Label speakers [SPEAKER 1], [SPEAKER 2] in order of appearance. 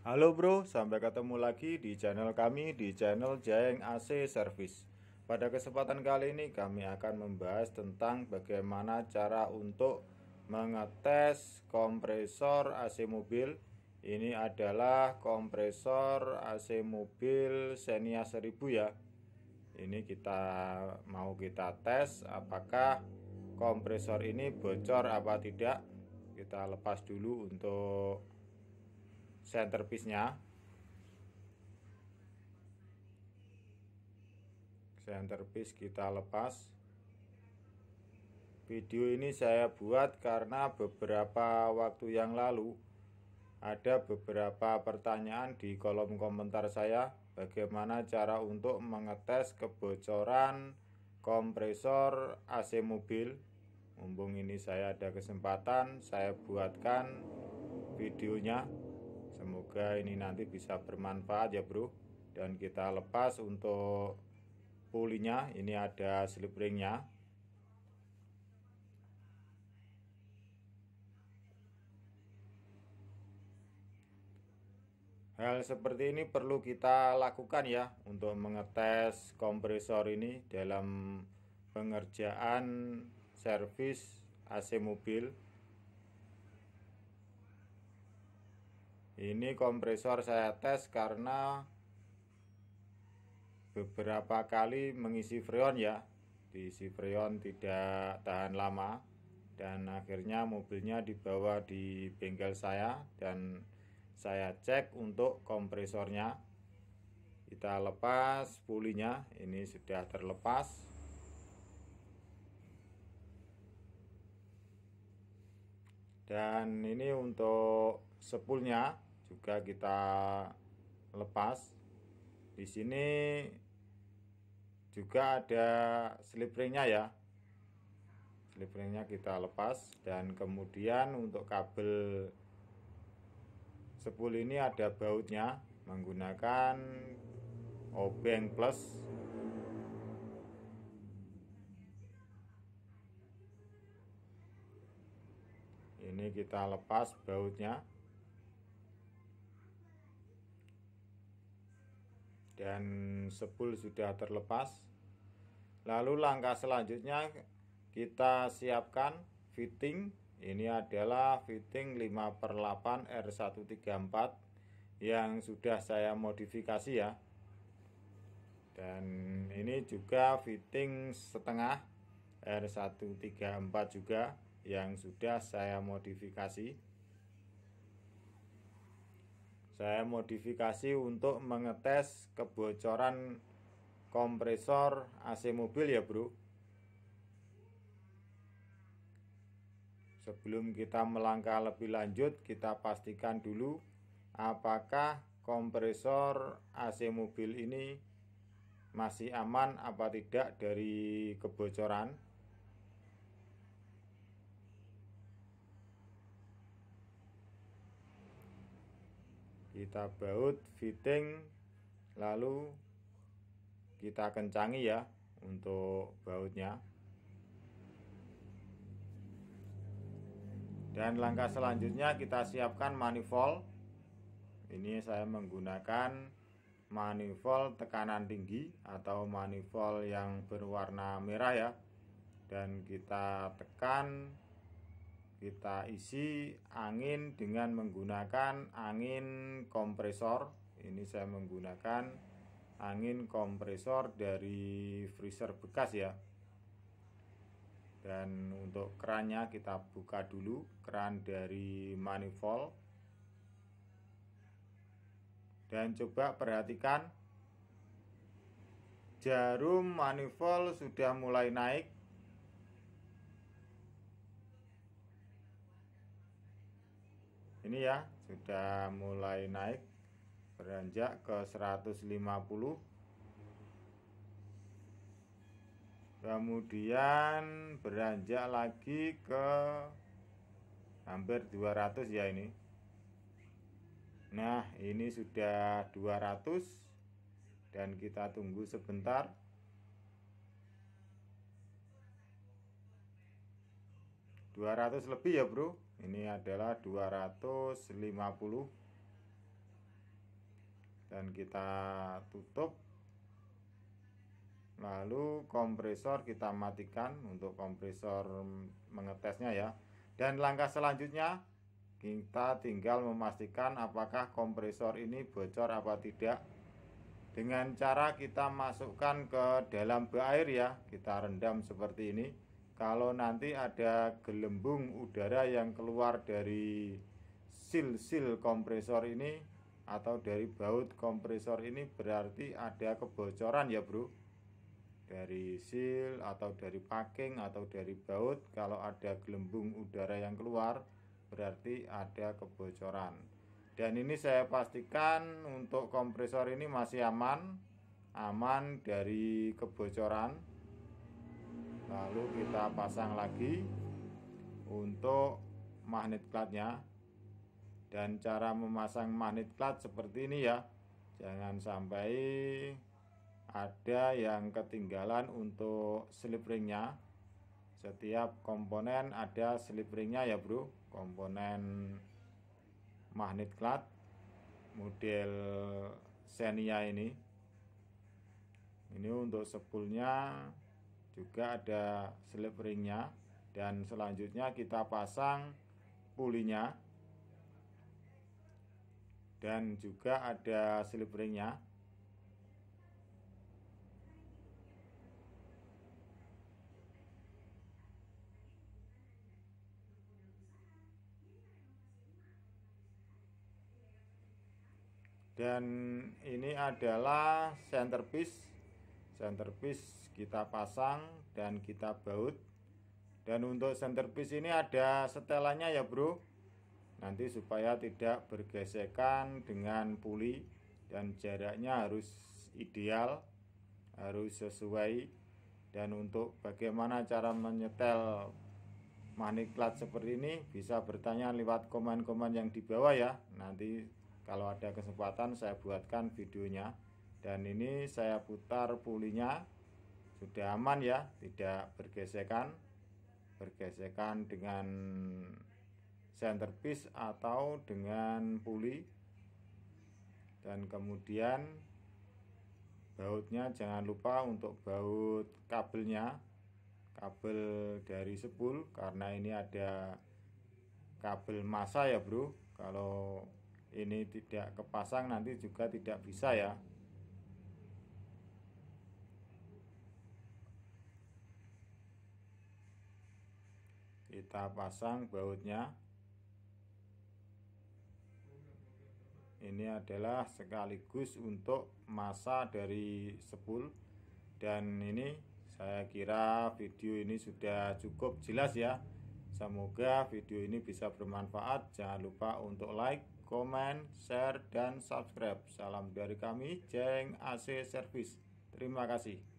[SPEAKER 1] Halo bro, sampai ketemu lagi di channel kami di channel Jaeng AC Service. Pada kesempatan kali ini kami akan membahas tentang bagaimana cara untuk mengetes kompresor AC mobil. Ini adalah kompresor AC mobil Xenia 1000 ya. Ini kita mau kita tes apakah kompresor ini bocor apa tidak. Kita lepas dulu untuk centerpiece-nya. Centerpiece kita lepas. Video ini saya buat karena beberapa waktu yang lalu ada beberapa pertanyaan di kolom komentar saya bagaimana cara untuk mengetes kebocoran kompresor AC mobil. Mumpung ini saya ada kesempatan, saya buatkan videonya Semoga ini nanti bisa bermanfaat ya bro Dan kita lepas untuk pulinya Ini ada slip ringnya Hal seperti ini perlu kita lakukan ya untuk mengetes kompresor ini dalam pengerjaan servis AC mobil ini kompresor saya tes karena beberapa kali mengisi freon ya diisi freon tidak tahan lama dan akhirnya mobilnya dibawa di bengkel saya dan saya cek untuk kompresornya kita lepas pulinya ini sudah terlepas dan ini untuk sepulnya juga kita lepas di sini juga ada slip ringnya ya slip ringnya kita lepas dan kemudian untuk kabel sepul ini ada bautnya menggunakan obeng plus ini kita lepas bautnya dan sebul sudah terlepas lalu langkah selanjutnya kita siapkan fitting ini adalah fitting 5 per 8 R134 yang sudah saya modifikasi ya dan ini juga fitting setengah R134 juga yang sudah saya modifikasi saya modifikasi untuk mengetes kebocoran kompresor AC mobil ya bro Sebelum kita melangkah lebih lanjut kita pastikan dulu apakah kompresor AC mobil ini masih aman apa tidak dari kebocoran kita baut fitting lalu kita kencangi ya untuk bautnya dan langkah selanjutnya kita siapkan manifold ini saya menggunakan manifold tekanan tinggi atau manifold yang berwarna merah ya dan kita tekan kita isi angin dengan menggunakan angin kompresor ini saya menggunakan angin kompresor dari freezer bekas ya dan untuk kerannya kita buka dulu keran dari manifold dan coba perhatikan jarum manifold sudah mulai naik ini ya sudah mulai naik beranjak ke 150 kemudian beranjak lagi ke hampir 200 ya ini nah ini sudah 200 dan kita tunggu sebentar dua ratus lebih ya bro ini adalah 250 dan kita tutup lalu kompresor kita matikan untuk kompresor mengetesnya ya dan langkah selanjutnya kita tinggal memastikan apakah kompresor ini bocor apa tidak dengan cara kita masukkan ke dalam bak air ya kita rendam seperti ini kalau nanti ada gelembung udara yang keluar dari sil-sil kompresor ini atau dari baut kompresor ini berarti ada kebocoran ya bro dari sil atau dari packing atau dari baut kalau ada gelembung udara yang keluar berarti ada kebocoran dan ini saya pastikan untuk kompresor ini masih aman aman dari kebocoran lalu kita pasang lagi untuk magnet klatnya dan cara memasang magnet klat seperti ini ya jangan sampai ada yang ketinggalan untuk slip ringnya setiap komponen ada slip ringnya ya bro komponen magnet klat model Xenia ini ini untuk sepulnya juga ada slip ringnya dan selanjutnya kita pasang pulinya dan juga ada slip ringnya dan ini adalah centerpiece centerpiece kita pasang dan kita baut dan untuk centerpiece ini ada setelannya ya bro nanti supaya tidak bergesekan dengan puli dan jaraknya harus ideal harus sesuai dan untuk bagaimana cara menyetel maniklat seperti ini bisa bertanya lewat komen-komen yang di bawah ya nanti kalau ada kesempatan saya buatkan videonya dan ini saya putar pulinya sudah aman ya tidak bergesekan bergesekan dengan centerpiece atau dengan puli dan kemudian bautnya jangan lupa untuk baut kabelnya kabel dari sepul karena ini ada kabel masa ya bro kalau ini tidak kepasang nanti juga tidak bisa ya kita pasang bautnya ini adalah sekaligus untuk masa dari sepul dan ini saya kira video ini sudah cukup jelas ya semoga video ini bisa bermanfaat jangan lupa untuk like komen, share, dan subscribe. Salam dari kami, Jeng AC Service. Terima kasih.